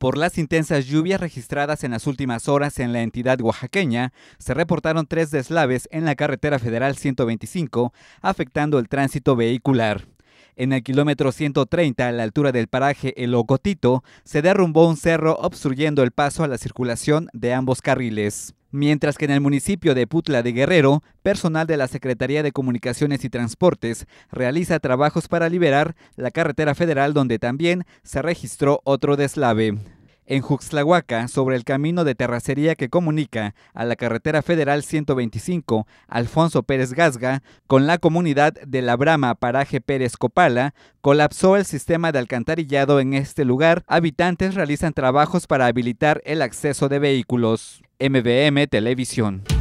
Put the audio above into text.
Por las intensas lluvias registradas en las últimas horas en la entidad oaxaqueña, se reportaron tres deslaves en la carretera federal 125, afectando el tránsito vehicular. En el kilómetro 130, a la altura del paraje El Ocotito, se derrumbó un cerro obstruyendo el paso a la circulación de ambos carriles. Mientras que en el municipio de Putla de Guerrero, personal de la Secretaría de Comunicaciones y Transportes realiza trabajos para liberar la carretera federal donde también se registró otro deslave. En Juxlahuaca, sobre el camino de terracería que comunica a la carretera federal 125 Alfonso Pérez Gasga con la comunidad de La Brama Paraje Pérez Copala, colapsó el sistema de alcantarillado en este lugar. Habitantes realizan trabajos para habilitar el acceso de vehículos. MBM Televisión.